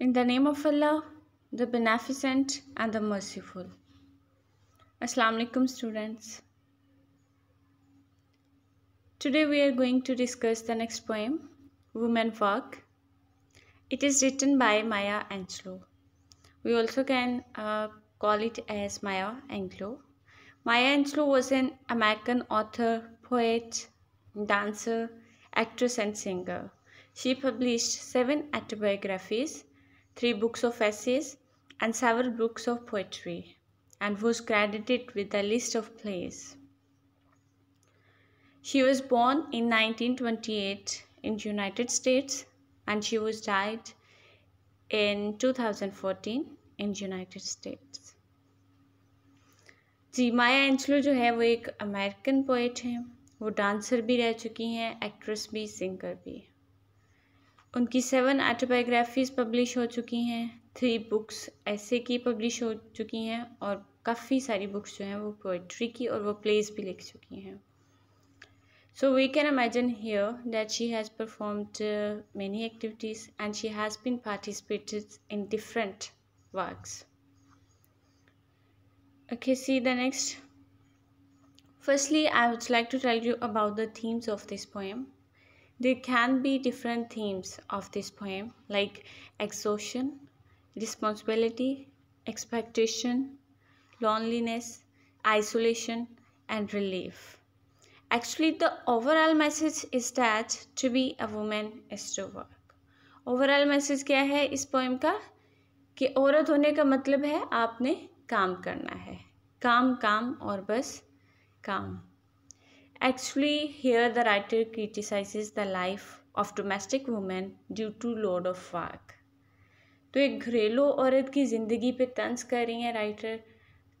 In the name of Allah, the Beneficent and the Merciful. Assalamu alaikum students. Today we are going to discuss the next poem, Women Work. It is written by Maya Angelou. We also can uh, call it as Maya Angelou. Maya Angelou was an American author, poet, dancer, actress and singer. She published seven autobiographies three books of essays, and several books of poetry, and was credited with a list of plays. She was born in 1928 in United States and she was died in 2014 in United States जी Maya Angelou जो है वो एक American poet हैं वो dancer भी रह चुकी हैं एक्ट्रेस भी सिंगर भी उनकी सेवन आटोबायोग्राफीज पब्लिश हो चुकी हैं थ्री बुक्स ऐसे की पब्लिश हो चुकी हैं और काफ़ी सारी बुक्स जो हैं वो पोइट्री की और वो प्लेस भी लिख चुकी हैं so we can imagine here that she has perform many activities and she has been participated in different works okay see the next firstly I would like to tell you about the themes of this poem There can be different themes of this poem like exhaustion, responsibility, expectation, loneliness, isolation, and relief. Actually, the overall message is that to be a woman is to work. Overall message kya hai is poem का कि औरत होने का मतलब है आपने काम करना है काम काम और बस काम Actually, here the writer criticizes the life of domestic women due to load of work. तो एक घरेलू औरत की ज़िंदगी पे तंज कर रही हैं राइटर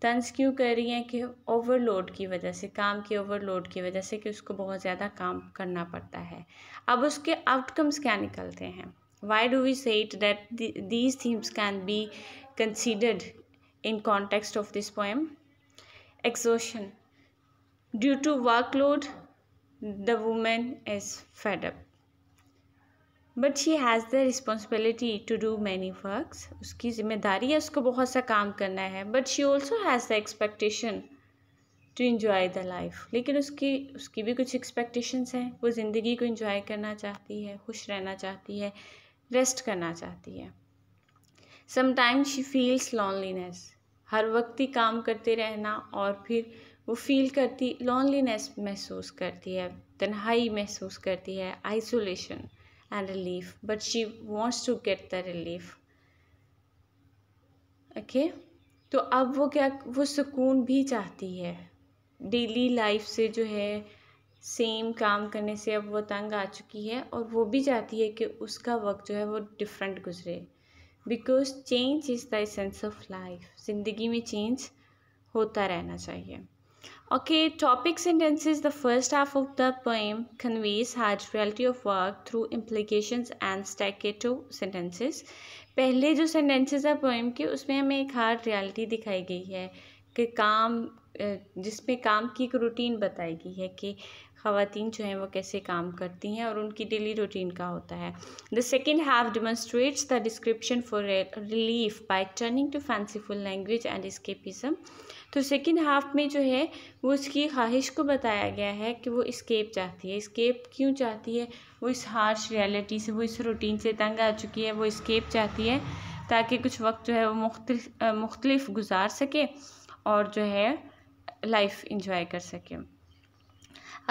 तंज क्यों कर रही हैं कि ओवरलोड की वजह से काम की ओवरलोड की वजह से कि उसको बहुत ज़्यादा काम करना पड़ता है अब उसके आउटकम्स क्या निकलते हैं why do we say it that these themes can be considered in context of this poem exhaustion Due to workload, the woman is fed up. But she has the responsibility to do many work उसकी जिम्मेदारी है उसको बहुत सा काम करना है but she also has the expectation to enjoy the life लेकिन उसकी उसकी भी कुछ एक्सपेक्टेशंस हैं वो ज़िंदगी को इंजॉय करना चाहती है खुश रहना चाहती है रेस्ट करना चाहती है समटाइम्स शी फील्स लॉनलीनेस हर वक्त ही काम करते रहना और फिर वो फील करती लॉन्लीनेस महसूस करती है तन्हाई महसूस करती है isolation and relief but she wants to get the relief okay तो अब वो क्या वो सुकून भी चाहती है डेली लाइफ से जो है सेम काम करने से अब वो तंग आ चुकी है और वो भी चाहती है कि उसका वक्त जो है वो डिफरेंट गुजरे because change is the sense of life ज़िंदगी में चेंज होता रहना चाहिए Okay, topic sentences. The first half of the poem conveys hardiality of work through implications and staccato sentences. पहले जो sentences है poem के उसमें हमें एक hard reality दिखाई गई है कि काम जिसमें काम की एक रूटीन बताई गई है कि खातन जो हैं वो कैसे काम करती हैं और उनकी डेली रूटीन का होता है the second half demonstrates the description for relief by turning to fanciful language and escapism तो सेकेंड हाफ में जो है वो इसकी ख्वाहिश को बताया गया है कि वो इस्केप चाहती है इस्केप क्यों चाहती है वो इस हार्श रियलिटी से वो इस रूटीन से तंग आ चुकी है वो इस्केप चाहती है ताकि कुछ वक्त जो है वो मुख्तलिफ गुजार सके और जो है लाइफ इंजॉय कर सके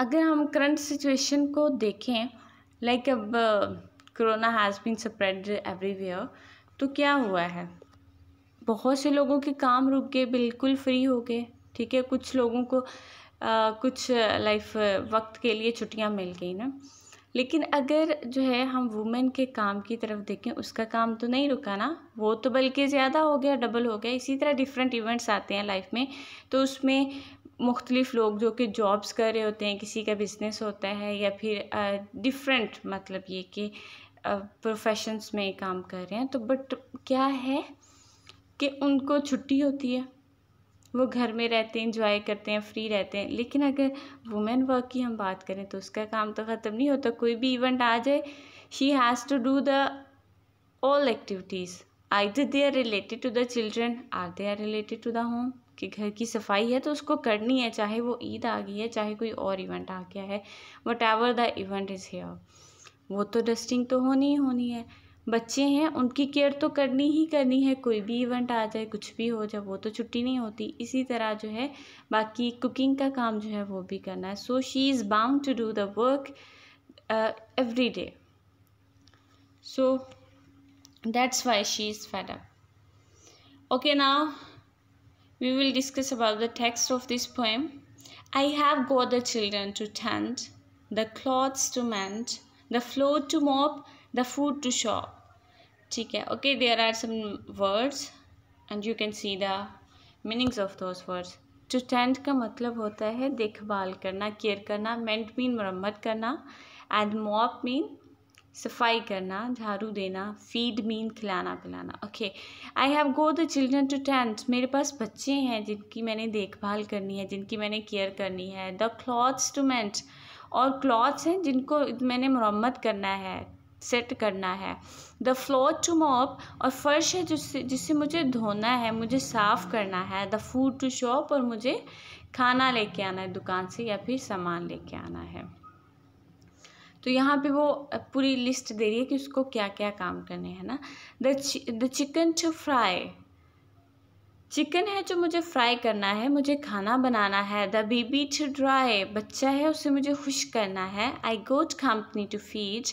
अगर हम करंट सिचुएशन को देखें लाइक अब corona has been spread everywhere तो क्या हुआ है बहुत से लोगों के काम रुक गए बिल्कुल फ्री हो गए ठीक है कुछ लोगों को आ, कुछ लाइफ वक्त के लिए छुट्टियां मिल गई ना लेकिन अगर जो है हम वुमेन के काम की तरफ देखें उसका काम तो नहीं रुका ना वो तो बल्कि ज़्यादा हो गया डबल हो गया इसी तरह डिफरेंट इवेंट्स आते हैं लाइफ में तो उसमें मुख्तलिफ लोग जो कि जॉब्स कर रहे होते हैं किसी का बिज़नेस होता है या फिर डिफरेंट मतलब ये कि प्रोफेशंस में काम कर रहे हैं तो बट क्या है कि उनको छुट्टी होती है वो घर में रहते हैं इंजॉय करते हैं फ्री रहते हैं लेकिन अगर वुमेन वर्क की हम बात करें तो उसका काम तो ख़त्म नहीं होता कोई भी इवेंट आ जाए she has to do the all activities I they are related to the children are they are related to the home कि घर की सफाई है तो उसको करनी है चाहे वो ईद आ गई है चाहे कोई और इवेंट आ गया है whatever the event is here वो तो डस्टिंग तो होनी ही होनी है बच्चे हैं उनकी केयर तो करनी ही करनी है कोई भी इवेंट आ जाए कुछ भी हो जाए वो तो छुट्टी नहीं होती इसी तरह जो है बाकी कुकिंग का काम जो है वो भी करना है so she is bound to do the work every day so that's why she is fed okay now we will discuss about the text of this poem I have go the children to tend the clothes to mend the floor to mop the food to shop ठीक है okay there are some words and you can see the meanings of those words to tend का मतलब होता है देखभाल करना care करना मेंट mean मरम्मत करना एंड मॉप मीन सफाई करना झाड़ू देना फीड मीन खिलाना पिलाना okay I have go the children to tend मेरे पास बच्चे हैं जिनकी मैंने देखभाल करनी है जिनकी मैंने केयर करनी है द क्लॉथ्स टू मेंट और क्लॉथ्स हैं जिनको मैंने मरम्मत करना है सेट करना है द फ्लोर टू मॉप और फर्श है जिससे जिससे मुझे धोना है मुझे साफ़ करना है द फूड टू शॉप और मुझे खाना लेके आना है दुकान से या फिर सामान लेके आना है तो यहाँ पे वो पूरी लिस्ट दे रही है कि उसको क्या क्या काम करने हैं ना the the chicken to fry chicken है जो मुझे फ्राई करना है मुझे खाना बनाना है द बेबी टू ड्राई बच्चा है उसे मुझे खुश करना है I got company to feed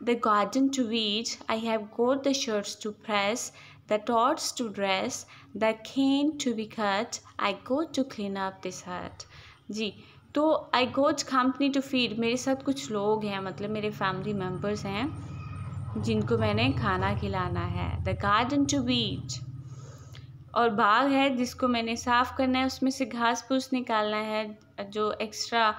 the garden to which I have got the shirts to press, the tots to dress, the cane to be cut, I go to clean up this hut. जी तो I got company to feed मेरे साथ कुछ लोग हैं मतलब मेरे family members हैं जिनको मैंने खाना खिलाना है द गार्डन टू बीच और बाग है जिसको मैंने साफ़ करना है उसमें से घास फूस निकालना है जो एक्स्ट्रा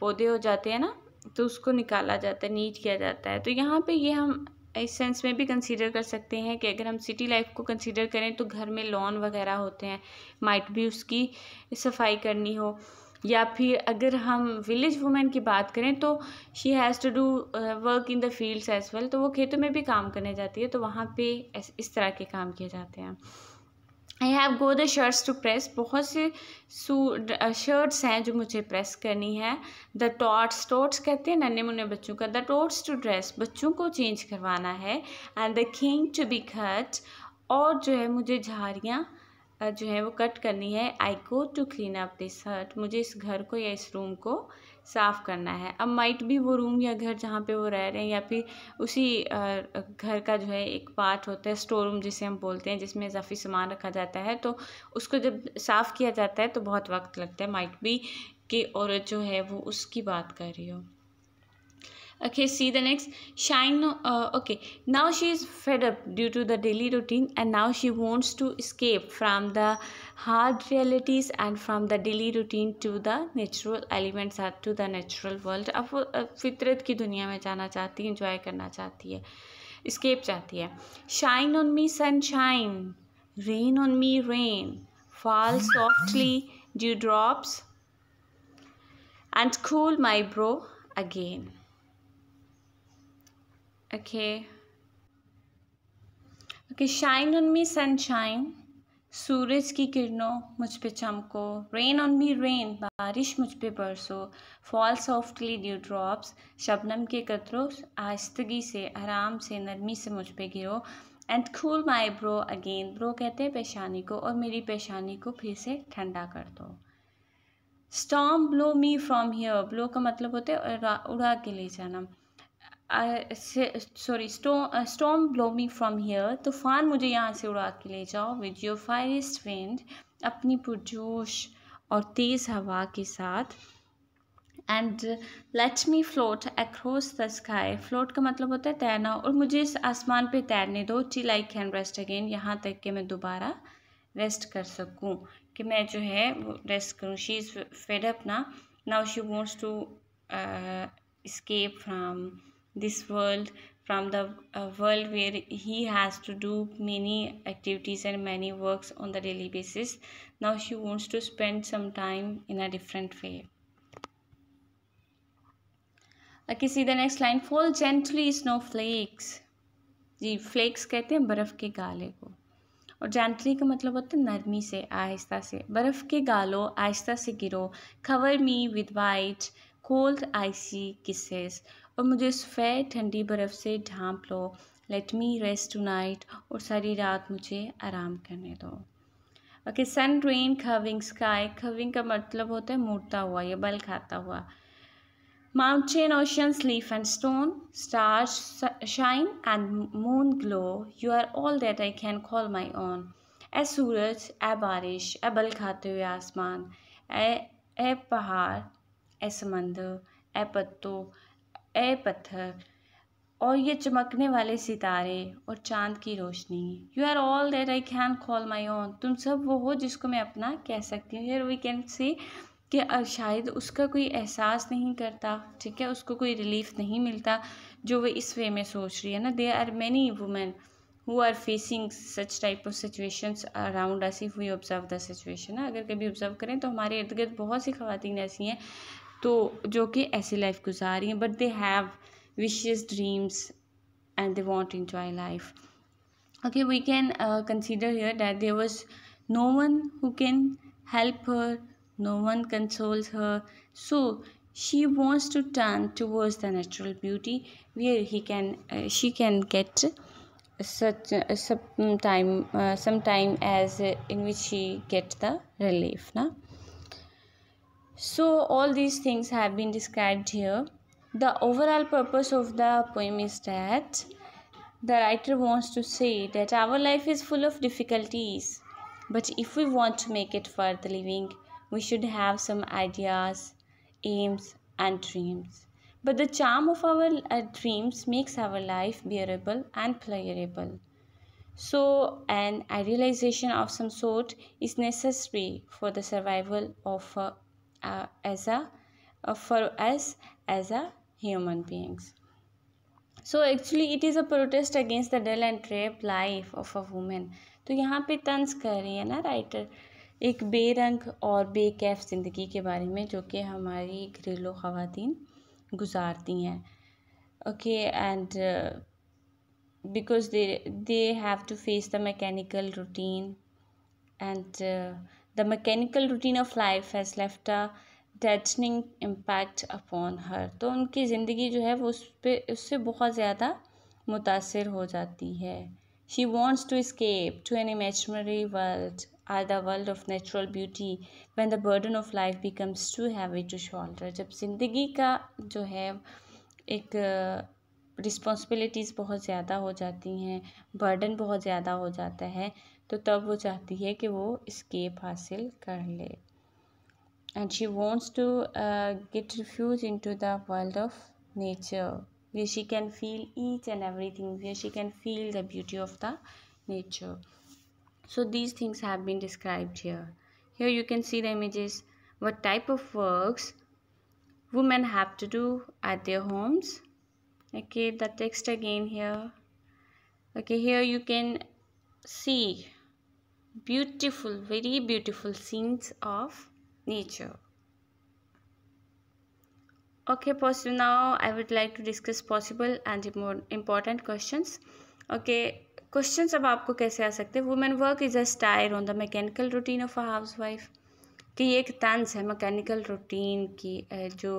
पौधे हो जाते हैं ना तो उसको निकाला जाता है नीट किया जाता है तो यहाँ पे ये हम इस सेंस में भी कंसीडर कर सकते हैं कि अगर हम सिटी लाइफ को कंसीडर करें तो घर में लॉन वगैरह होते हैं माइट भी उसकी सफाई करनी हो या फिर अगर हम विलेज वुमेन की बात करें तो she has to do work in the fields as well तो वो खेतों में भी काम करने जाती है तो वहाँ पे इस तरह के काम किए जाते हैं I have go the shirts to press बहुत से शर्ट्स हैं जो मुझे प्रेस करनी है द टॉट्स टोट्स कहते हैं नन्हे मुन्ने बच्चों का द टॉट्स टू ड्रेस बच्चों को चेंज करवाना है and the king to be cut और जो है मुझे झाड़ियाँ जो है वो कट करनी है I go to clean up this hut मुझे इस घर को या इस रूम को साफ़ करना है अब माइट भी वो रूम या घर जहाँ पे वो रह रहे हैं या फिर उसी घर का जो है एक पार्ट होता है स्टोर रूम जिसे हम बोलते हैं जिसमें इजाफी सामान रखा जाता है तो उसको जब साफ़ किया जाता है तो बहुत वक्त लगता है माइट भी कि औरत जो है वो उसकी बात कर रही हो okay see the next shine uh, okay now she is fed up due to the daily routine and now she wants to escape from the hard realities and from the daily routine to the natural elements or to the natural world ab वो फितरत की दुनिया में जाना चाहती है enjoy करना चाहती है स्केप चाहती है shine on me sunshine rain on me rain fall softly dew drops and cool my brow okay okay shine on me sunshine सूरज की किरणों मुझ पे चमको रेन ऑन मी रेन बारिश मुझ पे बरसो फॉल सॉफ्टली ड्यू ड्रॉप्स शबनम के कतरों आस्तगी से आराम से नरमी से मुझ पे गिरो and cool my brow again brow कहते हैं पेशानी को और मेरी पेशानी को फिर से ठंडा कर दो storm blow me from here blow का मतलब होता है उड़ा के ले जाना sorry storm blow me from here तूफ़ान मुझे यहाँ से उड़ा के ले जाओ विद योर फायरेस्ट विंड अपनी पुरजोश और तेज़ हवा के साथ and let me float across the sky float का मतलब होता है तैरना और मुझे इस आसमान पे तैरने दो टी लाइक कैन रेस्ट अगेन यहाँ तक कि मैं दोबारा रेस्ट कर सकूँ कि मैं जो है वो रेस्ट करूँ शी इज़ फेडअप ना now she wants to escape from this world from the uh, world where he has to do many activities and many works on the daily basis now she wants to spend some time in a different way okay see the next line fall gently snowflakes जी flakes कहते हैं बर्फ़ के गाले को और gently का मतलब होता है नरमी से आहिस्ता से बर्फ़ के गालो आहिस्ता से गिरो cover me with white cold icy kisses और मुझे उस फैर ठंडी बर्फ़ से ढांप लो let me rest tonight और सारी रात मुझे आराम करने दो okay sun rain curving sky curving का मतलब होता है मुड़ता हुआ या बल खाता हुआ mountain ocean leaf and stone star shine and moon glow you are all that I can call my own ए सूरज ए बारिश ए बल खाते हुए आसमान ए ए पहाड़ ए समंदर ए पत्तों ए पत्थर और ये चमकने वाले सितारे और चांद की रोशनी you are all that I can call my own तुम सब वो हो जिसको मैं अपना कह सकती हूँ यार वी कैन सी कि शायद उसका कोई एहसास नहीं करता ठीक है उसको कोई रिलीफ नहीं मिलता जो वो इस वे में सोच रही है ना they are many women who are facing such type of situations around us if we observe the situation अगर कभी ऑब्जर्व करें तो हमारे इर्द गिर्द बहुत सी खातन ऐसी हैं तो जो कि ऐसी लाइफ गुजार रही हैं but they have wishes dreams and they want to enjoy life okay we can uh, consider here that there was no one who can help her no one consoles her so she wants to turn towards the natural beauty where he can uh, she can get such uh, some time uh, some time as uh, in which she get the relief na So all these things have been described here. The overall purpose of the poem is that the writer wants to say that our life is full of difficulties, but if we want to make it worth living, we should have some ideas, aims, and dreams. But the charm of our uh, dreams makes our life bearable and pleasurable. So, an idealization of some sort is necessary for the survival of a as a uh, for us as a human beings so actually it is a protest against the dull and trapped life of a woman तो यहाँ पे तंज कर रही है ना writer एक बेरंग और बेकैफ ज़िंदगी के बारे में जो कि हमारी घरेलू खातन गुजारती हैं okay and because they they have to face the mechanical routine and The mechanical routine of life has left a deadening impact upon her तो उनकी ज़िंदगी जो है वो उस पर उससे बहुत ज़्यादा मुतासर हो जाती है she wants to escape to an imaginary world or the world of natural beauty when the burden of life becomes too heavy to shoulder जब ज़िंदगी का जो है एक रिस्पॉन्सिबिलिटीज़ uh, बहुत ज़्यादा हो जाती हैं बर्डन बहुत ज़्यादा हो जाता है तो तब वो चाहती है कि वो इस्केप हासिल कर ले and she wants to get refuge into the world of nature where she can feel each and everything where she can feel the beauty of the nature so these things have been described here here you can see the image what type of works women have to do at their homes okay the text again here okay here you can see beautiful very beautiful scenes of nature okay so now i would like to discuss possible and important questions okay question अब आपको कैसे आ सकते हैं women work is a satire on the mechanical routine of a housewife कि ये एक तंज है मैकेनिकल रूटीन की जो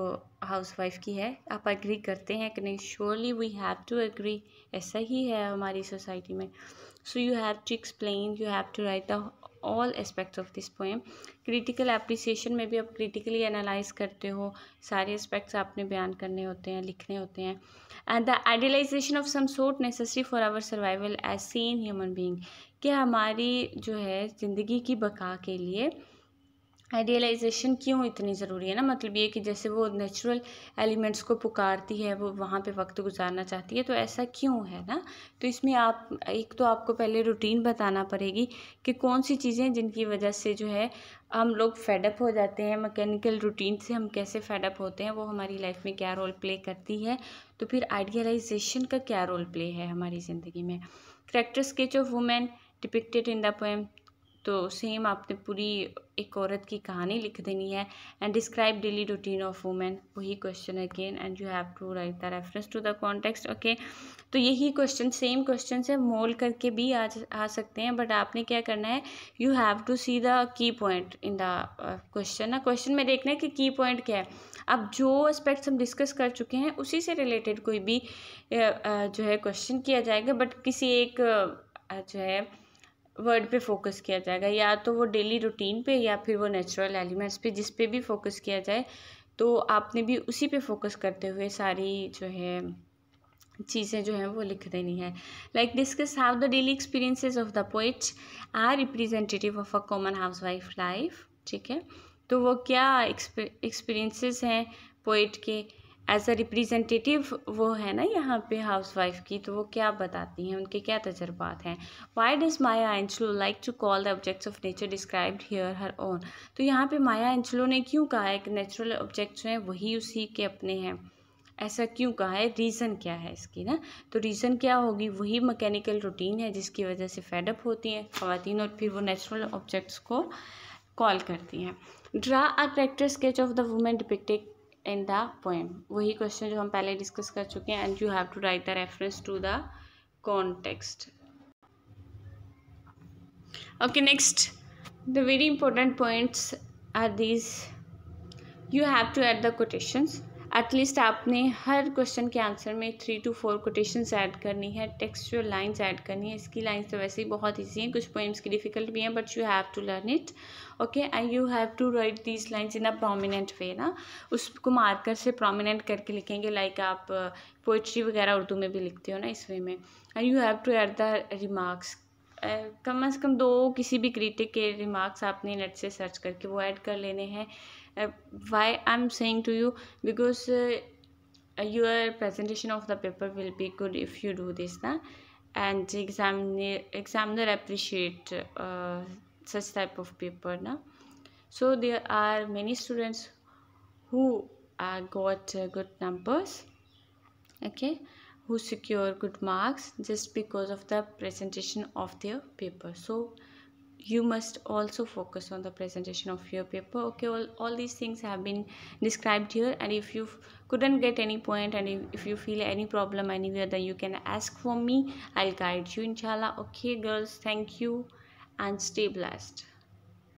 हाउस वाइफ की है आप एग्री करते हैं कि नहीं surely we have to agree ऐसा ही है हमारी सोसाइटी में so you have to explain you have to write the all aspects of this poem critical appreciation में भी आप क्रिटिकली एनालाइज करते हो सारे एस्पेक्ट्स आपने बयान करने होते हैं लिखने होते हैं and the idealization of some sort necessary for our survival as seen human being कि हमारी जो है ज़िंदगी की बका के लिए आइडियलाइजेशन क्यों इतनी ज़रूरी है ना मतलब ये कि जैसे वो नेचुरल एलिमेंट्स को पुकारती है वो वहाँ पे वक्त गुजारना चाहती है तो ऐसा क्यों है ना तो इसमें आप एक तो आपको पहले रूटीन बताना पड़ेगी कि कौन सी चीज़ें जिनकी वजह से जो है हम लोग फेडअप हो जाते हैं मैकेनिकल रूटीन से हम कैसे फेडअप होते हैं वो हमारी लाइफ में क्या रोल प्ले करती है तो फिर आइडियलाइजेशन का क्या रोल प्ले है हमारी ज़िंदगी में character sketch of women depicted in the poem तो सेम आपने पूरी एक औरत की कहानी लिख देनी है and describe daily routine of women वही question again and you have to write the reference to the context okay तो यही क्वेश्चन सेम क्वेश्चन से मोल करके भी आ आ सकते हैं बट आपने क्या करना है you have to see the key point in the question ना क्वेश्चन में देखना है कि की पॉइंट क्या है अब जो एस्पेक्ट्स हम डिस्कस कर चुके हैं उसी से रिलेटेड कोई भी uh, uh, जो है क्वेश्चन किया जाएगा बट किसी एक uh, जो है वर्ड पे फोकस किया जाएगा या तो वो डेली रूटीन पे या फिर वो नेचुरल एलिमेंट्स पे जिस पे भी फोकस किया जाए तो आपने भी उसी पे फोकस करते हुए सारी जो है चीज़ें जो हैं वो लिख देनी है like discuss how the daily experiences of the poets are representative of a common housewife life ठीक है तो वो क्या एक्सपीरियंसेस हैं पोइट के एज अ रिप्रेजेंटेटिव वो है ना यहाँ पे हाउस वाइफ की तो वो क्या बताती हैं उनके क्या तजर्बात हैं why does Maya Angelou like to call the objects of nature described here her own तो यहाँ पे माया एंचलो ने क्यों कहा है कि नेचुरल ऑब्जेक्ट्स हैं वही उसी के अपने हैं ऐसा क्यों कहा है रीज़न क्या है इसकी ना तो रीज़न क्या होगी वही मकैनिकल रूटीन है जिसकी वजह से फेडअप होती हैं खातन और फिर वो नेचुरल ऑब्जेक्ट्स को कॉल करती हैं draw a character sketch of the women depicted in the poem वही क्वेश्चन जो हम पहले डिस्कस कर चुके हैं and you have to write the reference to the context okay next the very important points are these you have to add the quotations at least आपने हर question के आंसर में three to four quotations add करनी है textual lines add करनी है इसकी lines तो वैसे ही बहुत ईजी हैं कुछ पोइम्स की डिफिकल्ट भी हैं but you have to learn it okay and you have to write these lines in a prominent way ना उसको मार्कर से प्रोमिनेंट करके लिखेंगे लाइक like आप पोइट्री uh, वगैरह उर्दू में भी लिखते हो ना इस वे में and you have to add the remarks कम अज़ कम दो किसी भी क्रिटिक के रिमार्क्स आपने नेट से सर्च करके वो ऐड कर लेने हैं uh, why i'm saying to you because uh, uh, your presentation of the paper will be good if you do this na? and examiner examiner appreciate uh, such type of paper na? so there are many students who uh, got uh, good numbers okay who secure good marks just because of the presentation of their paper so you must also focus on the presentation of your paper okay all, all these things have been described here and if you couldn't get any point and if, if you feel any problem anywhere then you can ask for me i'll guide you inshallah okay girls thank you and stay blessed